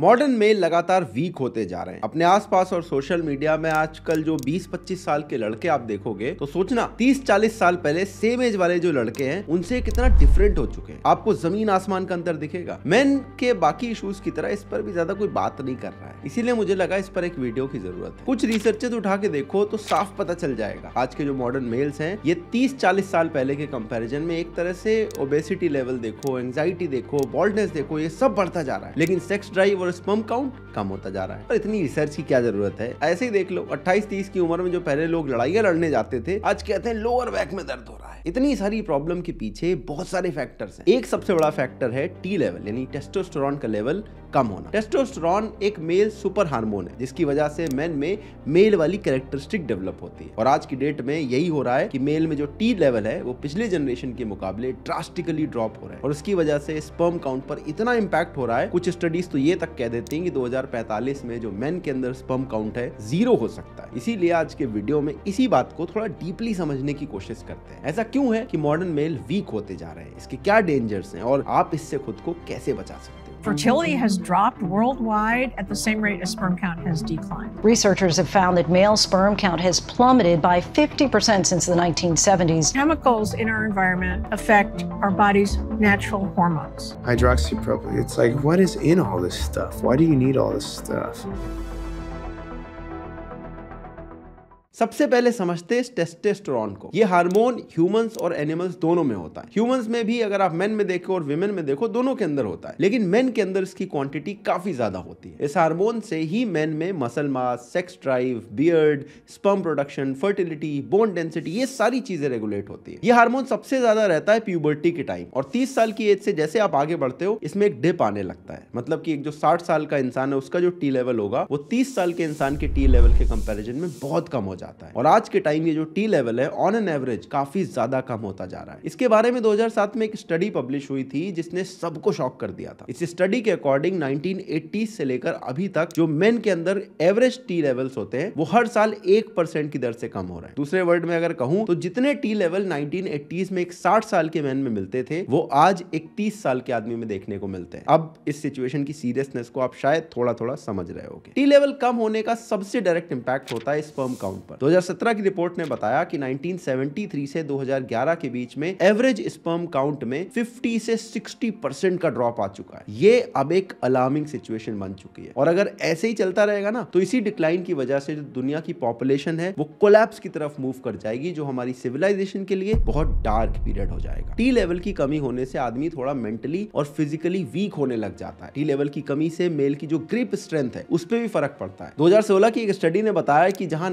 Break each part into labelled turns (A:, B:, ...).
A: Modern mail लगातार week होते जा रहे हैं अपने आसपास और सोशल मीडिया में आजकल जो 20-25 साल के लड़के आप देखोगे तो सोचना 30-40 साल पहले सेम एज वाले जो लड़के हैं उनसे कितना डिफरेंट हो चुके हैं आपको जमीन आसमान का अंतर दिखेगा मेन के बाकी इशूज की तरह इस पर भी ज्यादा कोई बात नहीं कर रहा है इसीलिए मुझे लगा इस पर एक वीडियो की जरूरत है कुछ रिसर्चेज उठा के देखो तो साफ पता चल जाएगा आज के जो मॉडर्न मेल्स है ये तीस चालीस साल पहले के कम्पेरिजन में एक तरह से ओबेसिटी लेवल देखो एंगजाइटी देखो बॉल्डनेस देखो ये सब बढ़ता जा रहा है लेकिन सेक्स ड्राइव और और स्पर्म काउंट कम होता जा रहा है और इतनी रिसर्च की क्या जरूरत है ऐसे ही देख लो 28 तीस की उम्र में जो पहले लोग लड़ाइयाँ लड़ने जाते थे आज कहते हैं लोअर बैक में दर्द हो रहा है इतनी सारी प्रॉब्लम के पीछे बहुत सारे फैक्टर्स हैं एक सबसे बड़ा फैक्टर है टी लेवल यानी टेस्टोस्टोरॉन का लेवल कम होना टेस्टोस्टेरोन एक मेल सुपर हार्मोन है जिसकी वजह से मेन में मेल वाली कैरेक्टरिस्टिक डेवलप होती है और आज की डेट में यही हो रहा है कि मेल में जो टी लेवल है वो पिछले जनरेशन के मुकाबले ड्रास्टिकली ड्रॉप हो रहा है और उसकी वजह से स्पर्म काउंट पर इतना इम्पैक्ट हो रहा है कुछ स्टडीज तो ये तक कह देती है कि दो में जो मेन के अंदर स्पर्म काउंट है जीरो हो सकता है इसीलिए आज के वीडियो में इसी बात को थोड़ा डीपली समझने की कोशिश करते हैं ऐसा क्यों है कि मॉडर्न मेल वीक होते जा रहे हैं इसके क्या डेंजर्स हैं और आप इससे खुद को कैसे बचा सकते हैं Fertility has dropped worldwide at the same rate as sperm count has declined. Researchers have found that male sperm count has plummeted by 50% since the 1970s. Chemicals in our environment affect our body's natural hormones. Hydroxypropyl, it's like, what is in all this stuff? Why do you need all this stuff? सबसे पहले समझते हैं testosterone को ये hormone humans और animals दोनों में होता है ह्यूमंस में भी अगर आप मेन में देखो और विमेन में देखो दोनों के अंदर होता है लेकिन मेन के अंदर इसकी क्वांटिटी काफी ज्यादा होती है इस हार्मोन से ही मेन में muscle mass sex drive beard sperm production fertility bone density ये सारी चीजें रेगुलेट होती है ये हार्मोन सबसे ज्यादा रहता है प्यूबर्टी के टाइम और तीस साल की एज से जैसे आप आगे बढ़ते हो इसमें एक डिप आने लगता है मतलब की एक जो साठ साल का इंसान है उसका जो टी लेवल होगा वो तीस साल के इंसान के टी लेवल के कंपेरिजन में बहुत कम हो जाता है जाता है और आज के टाइम ये जो टी लेवल है ऑन एन एवरेज काफी ज्यादा कम होता जा रहा है इसके बारे में 2007 में एक स्टडी पब्लिश हुई थी जिसने सबको शॉक कर दिया था इस स्टडी के अकॉर्डिंग 1980 से लेकर अभी तक जो मेन के अंदर एवरेज टी लेवल्स होते हैं वो हर साल एक परसेंट की दर से कम हो रहे हैं दूसरे वर्ड में अगर कहूँ तो जितने टी लेवल नाइनटीन में एक साठ साल के मैन में मिलते थे वो आज एक साल के आदमी में देखने को मिलते हैं अब इस सिचुएशन की सीरियसनेस को आप शायद थोड़ा थोड़ा समझ रहे हो टी लेवल कम होने का सबसे डायरेक्ट इंपैक्ट होता है स्पर्म काउंट पर 2017 की रिपोर्ट ने बताया कि 1973 से 2011 के बीच में एवरेज स्पर्म काउंट में 50 से 60 परसेंट का ड्रॉप आ चुका है ये अब एक अलार्मिंग सिचुएशन बन चुकी है और अगर ऐसे ही चलता रहेगा ना तो इसी डिक्लाइन की वजह से जो दुनिया की पॉपुलेशन है वो कोलैप्स की तरफ मूव कर जाएगी जो हमारी सिविलाइजेशन के लिए बहुत डार्क पीरियड हो जाएगा टी लेवल की कमी होने से आदमी थोड़ा मेंटली और फिजिकली वीक होने लग जाता है टी लेवल की कमी से मेल की जो ग्रिप स्ट्रेंथ है उस पर भी फर्क पड़ता है 2016 की एक स्टडी ने बताया कि जहां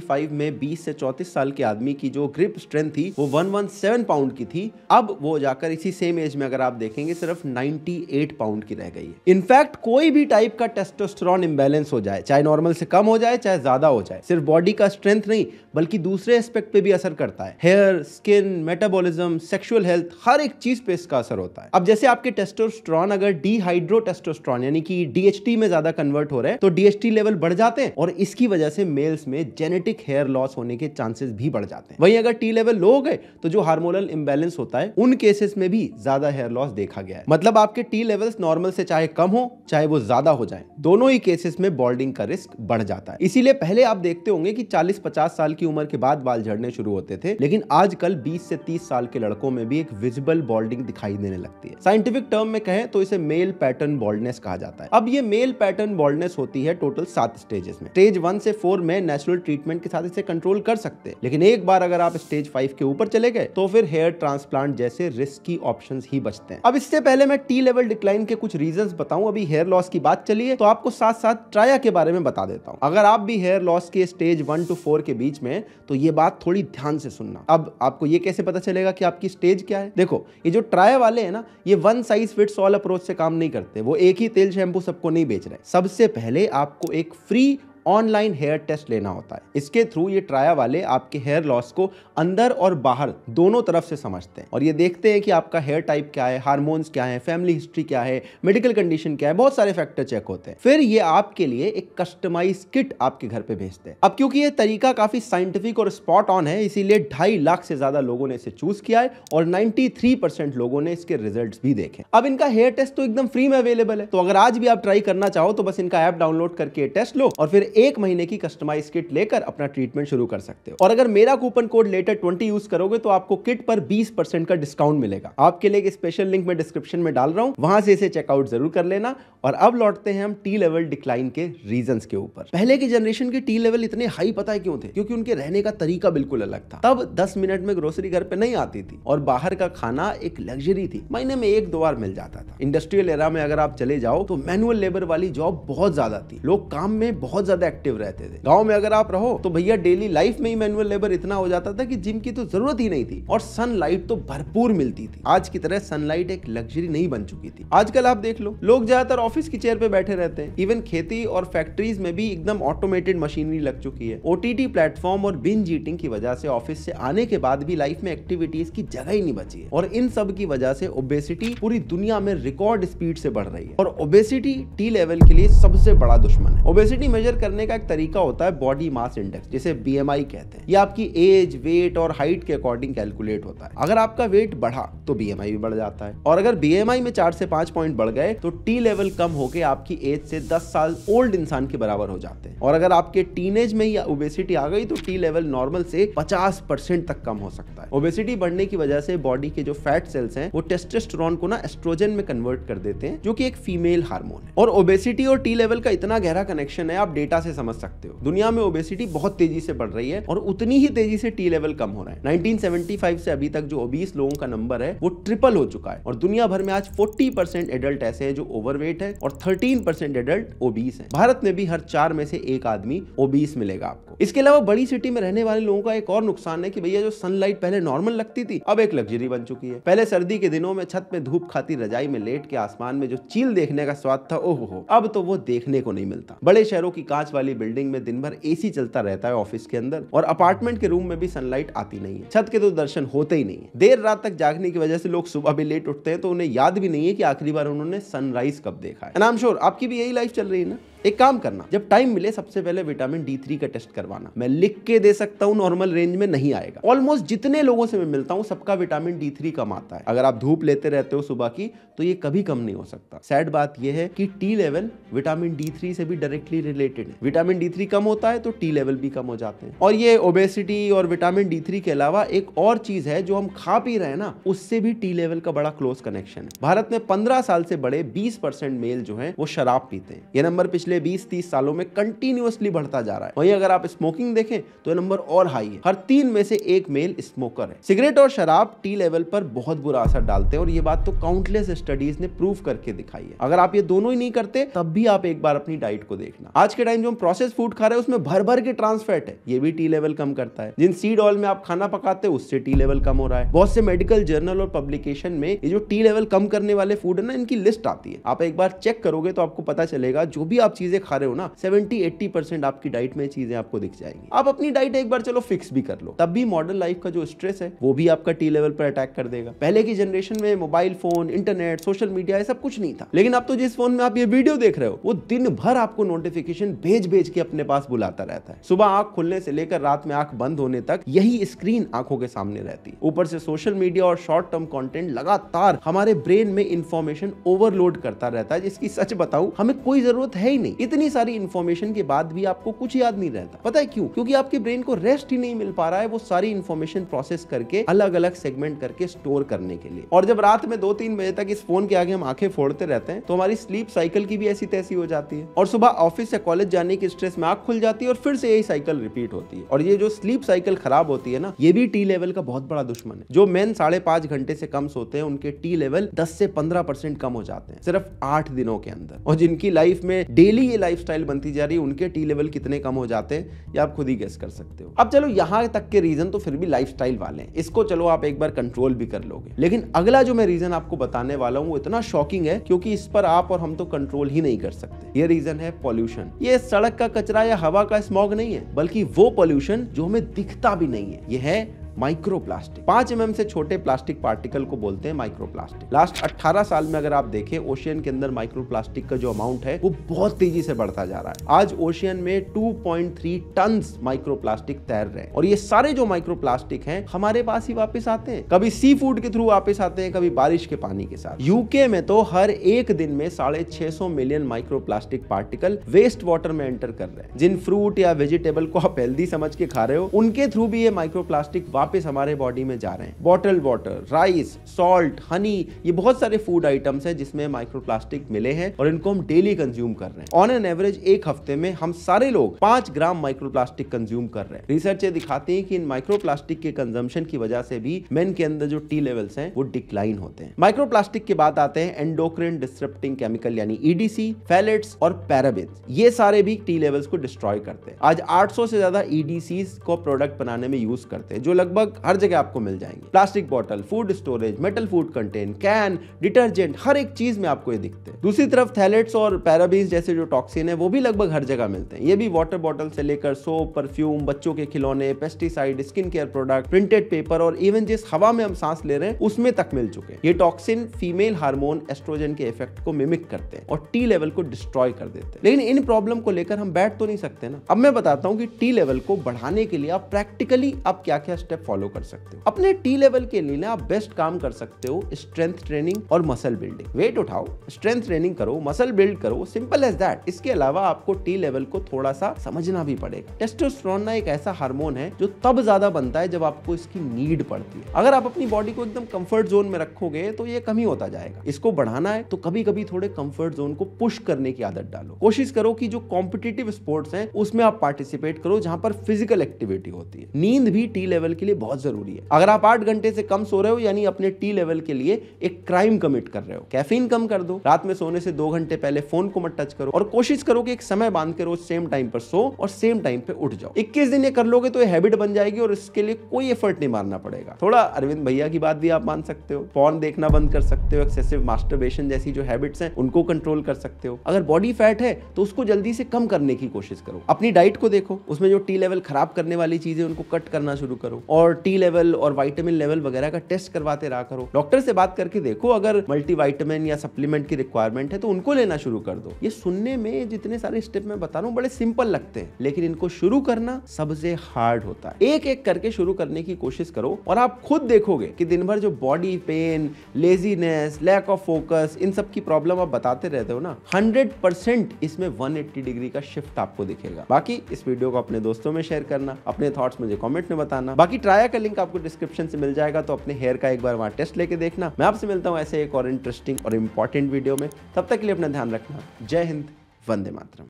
A: 1985 में 20 से 34 साल के आदमी की जो ग्रिप स्ट्रेंथ थी वो 117 पाउंड की थी अब वो जाकर इसी सेम एज में अगर आप देखेंगे सिर्फ 98 पाउंड की रह गई है इनफैक्ट कोई भी टाइप का टेस्टोस्टेरोन इम्बैलेंस हो जाए चाहे नॉर्मल से कम हो जाए चाहे ज्यादा हो जाए सिर्फ बॉडी का स्ट्रेंथ नहीं बल्कि दूसरे एस्पेक्ट पे भी असर करता है hair skin metabolism sexual health हर एक चीज पे इसका असर होता है अब जैसे आपके टेस्टोस्ट्रॉन अगर डीहाइड्रो टेस्टोस्ट्रॉन यानी कि डीएचटी में ज्यादा कन्वर्ट हो रहे हैं तो डीएचटी लेवल बढ़ जाते हैं और इसकी वजह से मेल्स में जेनेटिक जेनेटिक हेयर लॉस होने के चांसेस भी बढ़ जाते हैं वहीं अगर टी लेवल लो गए तो जो हार्मोनल इम्बेलेंस होता है उन केसेस में भी ज्यादा हेयर लॉस देखा गया है मतलब आपके टी लेवल्स नॉर्मल से चाहे कम हो चाहे वो ज्यादा हो जाए दोनों ही केसेस में बॉल्डिंग का रिस्क बढ़ जाता है इसीलिए पहले आप देखते होंगे की चालीस पचास साल की उम्र के बाद बाल झड़ने शुरू होते थे लेकिन आजकल बीस से तीस साल के लड़कों में भी एक विजिबल बॉल्डिंग दिखाई देने लगती है साइंटिफिक टर्म में कहें तो इसे मेल पैटर्न बॉल्डनेस कहा जाता है अब ये मेल पैटर्न बॉल्डनेस होती है टोटल सात स्टेजेस में स्टेज वन से फोर में नेचुरल ट्रीटमेंट ट्रीटमेंट के साथ इसे कंट्रोल कर सकते हैं लेकिन एक बार अगर आप स्टेज फाइव के ऊपर चले गए तो फिर हेयर ट्रांसप्लांट जैसे रिस्की ऑप्शन ही बचते हैं अब इससे पहले मैं टी लेवल डिक्लाइन के कुछ रीजन बताऊँ अभी हेयर लॉस की बात चली है तो आपको साथ साथ ट्राया के बारे में बता देता हूँ अगर आप भी हेयर लॉस के स्टेज वन टू फोर के बीच में तो ये बात थोड़ी ध्यान से सुनना अब आपको ये कैसे पता चलेगा कि आपकी स्टेज क्या है देखो ये जो ट्राया वाले है ना ये one size fits all approach से काम नहीं करते वो एक ही तेल शैम्पू सबको नहीं बेच रहे सबसे पहले आपको एक फ्री ऑनलाइन हेयर टेस्ट लेना होता है इसके थ्रू ये ट्राया वाले आपके हेयर लॉस को अंदर और बाहर दोनों तरफ से समझते हैं और ये देखते हैं कि आपका हेयर टाइप क्या है हार्मोन्स क्या है फैमिली हिस्ट्री क्या है मेडिकल कंडीशन क्या है बहुत सारे फैक्टर चेक होते हैं फिर ये आपके लिए एक कस्टमाइज किट आपके घर पे भेजते हैं अब क्योंकि ये तरीका काफी साइंटिफिक और स्पॉट ऑन है इसीलिए ढाई लाख से ज्यादा लोगों ने इसे चूज किया है और 93 लोगों ने इसके रिजल्ट भी देखे अब इनका हेयर टेस्ट तो एकदम फ्री में अवेलेबल है तो अगर आज भी आप ट्राई करना चाहो तो बस इनका ऐप डाउनलोड करके टेस्ट लो और फिर एक महीने की कस्टमाइज किट लेकर अपना ट्रीटमेंट शुरू कर सकते हो और अगर मेरा coupon code letter twenty use करोगे तो आपको किट पर बीस परसेंट का डिस्काउंट मिलेगा आपके लिए एक स्पेशल लिंक मैं डिस्क्रिप्शन में डाल रहा हूँ वहां से इसे चेकआउट जरूर कर लेना और अब लौटते हैं हम टी लेवल डिक्लाइन के रीजन के ऊपर पहले की जनरेशन के टी लेवल इतने हाई पता क्यों थे क्योंकि उनके रहने का तरीका बिल्कुल अलग था तब दस मिनट में ग्रोसरी घर पे नहीं आती थी और बाहर का खाना एक लग्जरी थी महीने में एक दो बार मिल जाता था इंडस्ट्रियल एरा में अगर आप चले जाओ तो मैनुअल लेबर वाली जॉब बहुत ज्यादा थी लोग काम में बहुत ज्यादा ज्यादा एक्टिव रहते थे गाँव में अगर आप रहो तो भैया डेली लाइफ में ही मैनुअल लेबर इतना हो जाता था कि जिम की तो जरूरत ही नहीं थी और सनलाइट तो भरपूर मिलती थी आज की तरह सनलाइट एक लग्जरी नहीं बन चुकी थी आजकल आप देख लो लोग ज्यादातर ऑफिस की चेयर पे बैठे रहते हैं इवन खेती और फैक्ट्रीज में भी एकदम ऑटोमेटेड मशीनरी लग चुकी है ओटीटी प्लेटफॉर्म और बिन जीटिंग की वजह से ऑफिस से आने के बाद भी लाइफ में एक्टिविटीज की जगह ही नहीं बची है और इन सब की वजह से ओबेसिटी पूरी दुनिया में रिकॉर्ड स्पीड से बढ़ रही है और ओबेसिटी टी लेवल के लिए सबसे बड़ा दुश्मन ओबेसिटी मेजर करने का एक तरीका होता है बॉडी मास इंडेक्स जिसे बी कहते हैं ये आपकी एज वेट और हाइट के अकॉर्डिंग कैलकुलेट होता है अगर आपका वेट बढ़ा तो बी भी बढ़ जाता है और अगर बी में चार से पांच पॉइंट बढ़ गए तो टी लेवल कम होकर आपकी एज से दस साल ओल्ड इंसान के बराबर हो जाते हैं और अगर आपके टीन में ही ओबेसिटी आ गई तो टी लेवल नॉर्मल से पचास तक कम हो सकता है ओबेसिटी बढ़ने की वजह से बॉडी के जो फैट सेल्स हैं वो टेस्टेस्टोरॉन को ना एस्ट्रोजन में कन्वर्ट कर देते हैं जो कि एक फीमेल हार्मोन है और ओबेसिटी और टी लेवल का इतना गहरा कनेक्शन है आप डेटा से समझ सकते हो दुनिया में ओबेसिटी बहुत तेजी से बढ़ रही है और उतनी ही तेजी से टी लेवल कम हो रहा है 1975 से अभी तक जो ओबीस लोगों का नंबर है वो ट्रिपल हो चुका है और दुनिया भर में आज 40 परसेंट एडल्ट ऐसे है जो ओवरवेट है और 13 परसेंट एडल्ट ओबीस है भारत में भी हर चार में से एक आदमी ओबीस मिलेगा आपको इसके अलावा बड़ी सिटी में रहने वाले लोगों का एक और नुकसान है कि भैया जो सनलाइट पहले नॉर्मल लगती थी अब एक लग्जरी बन चुकी है पहले सर्दी के दिनों में छत में धूप खाती रजाई में लेट के आसमान में जो चील देखने का स्वाद था ओहो अब तो वो देखने को नहीं मिलता बड़े शहरों की कांच वाली बिल्डिंग में दिन भर एसी चलता रहता है ऑफिस के अंदर और अपार्टमेंट के रूम में भी सनलाइट आती नहीं है छत के तो दर्शन होते ही नहीं है देर रात तक जागने की वजह से लोग सुबह भी लेट उठते हैं तो उन्हें याद भी नहीं है कि आखिरी बार उन्होंने सनराइज कब देखा है एंड आपकी भी यही लाइफ चल रही है ना एक काम करना जब टाइम मिले सबसे पहले विटामिन डी थ्री का टेस्ट करवाना मैं लिख के दे सकता हूँ नॉर्मल रेंज में नहीं आएगा ऑलमोस्ट जितने लोगों से मैं मिलता हूँ सबका विटामिन डी थ्री कम आता है अगर आप धूप लेते रहते हो सुबह की तो ये कभी कम नहीं हो सकता सैड बात यह है कि T level vitamin D three से भी डायरेक्टली रिलेटेड है विटामिन डी थ्री कम होता है तो टी लेवल भी कम हो जाते हैं और ये ओबेसिटी और विटामिन डी थ्री के अलावा एक और चीज है जो हम खा पी रहे हैं ना उससे भी टी लेवल का बड़ा क्लोज कनेक्शन है भारत में पंद्रह साल से बड़े बीस मेल जो है वो शराब पीते हैं ये नंबर पिछले पिछले 20-30 सालों में कंटिन्यूसली बढ़ता जा रहा है वहीं अगर आप स्मोकिंग देखें तो ये नंबर और हाई है हर तीन में से एक मेल स्मोकर है सिगरेट और शराब टी लेवल पर बहुत बुरा असर डालते हैं और ये बात तो काउंटलेस स्टडीज ने प्रूव करके दिखाई है अगर आप ये दोनों ही नहीं करते तब भी आप एक बार अपनी डाइट को देखना आज के टाइम जो हम प्रोसेस फूड खा रहे हैं उसमें भर भर के ट्रांसफैट है ये भी टी लेवल कम करता है जिन सीड ऑयल में आप खाना पकाते हैं उससे टी लेवल कम हो रहा है बहुत से मेडिकल जर्नल और पब्लिकेशन में ये जो टी लेवल कम करने वाले फूड है ना इनकी लिस्ट आती है आप एक बार चेक करोगे तो आपको पता चलेगा जो भी आप चीजें खा रहे हो ना सेवेंटी एट्टी परसेंट आपकी डाइट में चीजें आपको दिख जाएगी आप अपनी डाइट एक बार चलो फिक्स भी कर लो तब भी मॉडर्न लाइफ का जो स्ट्रेस है वो भी आपका टी लेवल पर अटैक कर देगा पहले की जनरेशन में mobile phone internet social media ये सब कुछ नहीं था लेकिन अब तो जिस फोन में आप ये वीडियो देख रहे हो वो दिन भर आपको नोटिफिकेशन भेज भेज के अपने पास बुलाता रहता है सुबह आंख खुलने से लेकर रात में आंख बंद होने तक यही स्क्रीन आंखों के सामने रहती है ऊपर से सोशल मीडिया और शॉर्ट टर्म कंटेंट लगातार हमारे ब्रेन में इंफॉर्मेशन ओवरलोड करता रहता है जिसकी सच बताऊं हमें कोई जरूरत है ही नहीं इतनी सारी इन्फॉर्मेशन के बाद भी आपको कुछ याद नहीं रहता पता है क्यों क्योंकि आपके ब्रेन को रेस्ट ही नहीं मिल पा रहा है वो सारी इन्फॉर्मेशन प्रोसेस करके अलग अलग सेगमेंट करके स्टोर करने के लिए और जब रात में दो तीन बजे तक इस फोन के आगे हम आंखें फोड़ते रहते हैं तो हमारी स्लीप साइकिल की भी ऐसी तैसी हो जाती है और सुबह ऑफिस या कॉलेज जाने की स्ट्रेस में आंख खुल जाती है और फिर से यही साइकिल रिपीट होती है और ये जो स्लीप साइकिल खराब होती है ना ये भी टी लेवल का बहुत बड़ा दुश्मन है जो मेन साढ़े पांच घंटे से कम सोते हैं उनके टी लेवल दस से पंद्रह परसेंट कम हो जाते हैं सिर्फ आठ दिनों के अंदर और जिनकी लाइफ में डेली डेली ये लाइफ बनती जा रही है उनके टी लेवल कितने कम हो जाते हैं ये आप खुद ही गेस कर सकते हो अब चलो यहाँ तक के रीजन तो फिर भी लाइफ वाले हैं इसको चलो आप एक बार कंट्रोल भी कर लोगे लेकिन अगला जो मैं रीजन आपको बताने वाला हूँ वो इतना शॉकिंग है क्योंकि इस पर आप और हम तो कंट्रोल ही नहीं कर सकते ये रीजन है पॉल्यूशन ये सड़क का कचरा या हवा का स्मॉग नहीं है बल्कि वो पॉल्यूशन जो हमें दिखता भी नहीं है ये है माइक्रोप्लास्टिक पांच एम से छोटे प्लास्टिक पार्टिकल को बोलते हैं माइक्रोप्लास्टिक लास्ट 18 साल में अगर आप देखें ओशियन के अंदर माइक्रोप्लास्टिक का जो अमाउंट है वो बहुत तेजी से बढ़ता जा रहा है आज ओशियन में 2.3 टन माइक्रोप्लास्टिक तैर रहे हैं और ये सारे जो माइक्रोप्लास्टिक है हमारे पास ही वापिस आते हैं कभी सी फूड के थ्रू वापिस आते हैं कभी बारिश के पानी के साथ यूके में तो हर एक दिन में साढ़े छह million plastic particle waste water में एंटर कर रहे हैं जिन फ्रूट या वेजिटेबल को आप हेल्दी समझ के खा रहे हो उनके थ्रू भी ये माइक्रो प्लास्टिक वापस हमारे बॉडी में जा रहे हैं bottle water rice salt honey ये बहुत सारे फूड आइटम्स हैं जिसमें माइक्रोप्लास्टिक मिले हैं और इनको हम डेली कंज्यूम कर रहे हैं ऑन एन एवरेज एक हफ्ते में हम सारे लोग पांच ग्राम माइक्रोप्लास्टिक कंज्यूम कर रहे हैं रिसर्च ये दिखाती है कि इन माइक्रोप्लास्टिक के कंजम्पशन की वजह से भी मेन के अंदर जो टी लेवल्स हैं वो डिक्लाइन होते हैं माइक्रोप्लास्टिक के बाद आते हैं एंडोक्रेन डिस्ट्रप्टिंग केमिकल यानी ईडीसी e फैलेट्स और पैराबिन ये सारे भी टी लेवल्स को डिस्ट्रॉय करते हैं आज 800 से ज्यादा ईडीसी e को प्रोडक्ट बनाने में यूज करते हैं जो लगभग लगभग हर जगह आपको मिल जाएंगे plastic bottle food storage metal food container can detergent हर एक चीज में आपको ये दिखते हैं दूसरी तरफ थैलेट्स और पैराबीन जैसे जो टॉक्सिन है वो भी लगभग हर जगह मिलते हैं ये भी वाटर बॉटल से लेकर सोप परफ्यूम बच्चों के खिलौने pesticide skin care product printed paper और इवन जिस हवा में हम सांस ले रहे हैं उसमें तक मिल चुके हैं ये टॉक्सिन फीमेल हार्मोन एस्ट्रोजन के इफेक्ट को मिमिक करते हैं और टी लेवल को डिस्ट्रॉय कर देते हैं लेकिन इन प्रॉब्लम को लेकर हम बैठ तो नहीं सकते ना अब मैं बताता हूँ कि टी लेवल को बढ़ाने के लिए आप प्रैक्टिकली आप क्या क्या स्टेप फॉलो कर सकते हो अपने टी लेवल के लिए आप बेस्ट काम कर सकते हो स्ट्रेंथ ट्रेनिंग और मसल बिल्डिंग वेट उठाओ स्ट्रेंथ ट्रेनिंग करो मसल बिल्ड करो सिंपल एज दैट इसके अलावा आपको टी लेवल को थोड़ा सा समझना भी पड़ेगा टेस्टोस्ट्रॉन ना एक ऐसा हार्मोन है जो तब ज्यादा बनता है जब आपको इसकी नीड पड़ती है अगर आप अपनी बॉडी को एकदम कंफर्ट जोन में रखोगे तो ये कम ही होता जाएगा इसको बढ़ाना है तो कभी कभी थोड़े कंफर्ट जोन को पुश करने की आदत डालो कोशिश करो कि जो कॉम्पिटेटिव स्पोर्ट्स हैं उसमें आप पार्टिसिपेट करो जहां पर फिजिकल एक्टिविटी होती है नींद भी टी लेवल के लिए लिए बहुत ज़रूरी है अगर आप आठ घंटे से कम सो रहे हो यानी अपने टी लेवल के लिए एक क्राइम कमिट कर रहे हो कैफीन कम कर दो रात में सोने से दो घंटे पहले फोन को मत टच करो और कोशिश करो कि एक समय बांध के रोज सेम टाइम पर सो और सेम टाइम पे उठ जाओ इक्कीस दिन ये कर लोगे तो ये हैबिट बन जाएगी और इसके लिए कोई एफर्ट नहीं मारना पड़ेगा थोड़ा अरविंद भैया की बात भी आप मान सकते हो फोन देखना बंद कर सकते हो एक्सेसिव मास्टरबेशन जैसी जो हैबिट्स हैं उनको कंट्रोल कर सकते हो अगर बॉडी फैट है तो उसको जल्दी से कम करने की कोशिश करो अपनी डाइट को देखो उसमें जो टी लेवल खराब करने वाली चीजें उनको कट करना शुरू करो और और टी लेवल और वाइटामिन लेवल वगैरह का टेस्ट करवाते रहा करो डॉक्टर से बात करके देखो अगर मल्टीवाइटामिन या सप्लीमेंट की रिक्वायरमेंट है तो उनको लेना शुरू कर दो ये सुनने में जितने सारे स्टेप मैं बता रहा हूँ बड़े सिंपल लगते हैं लेकिन इनको शुरू करना सबसे हार्ड होता है एक एक करके शुरू करने की कोशिश करो और आप खुद देखोगे कि दिन भर जो body pain laziness lack of focus इन सब की प्रॉब्लम आप बताते रहते हो ना हंड्रेड परसेंट इसमें 180 डिग्री का शिफ्ट आपको दिखेगा बाकी इस वीडियो को अपने दोस्तों में शेयर करना अपने थॉट्स मुझे कॉमेंट में बताना बाकी ट्राई ट्राया का लिंक आपको डिस्क्रिप्शन से मिल जाएगा तो अपने हेयर का एक बार वहाँ टेस्ट लेके देखना मैं आपसे मिलता हूँ ऐसे एक और इंटरेस्टिंग और इम्पॉर्टेंट वीडियो में तब तक के लिए अपना ध्यान रखना जय हिंद वंदे मातरम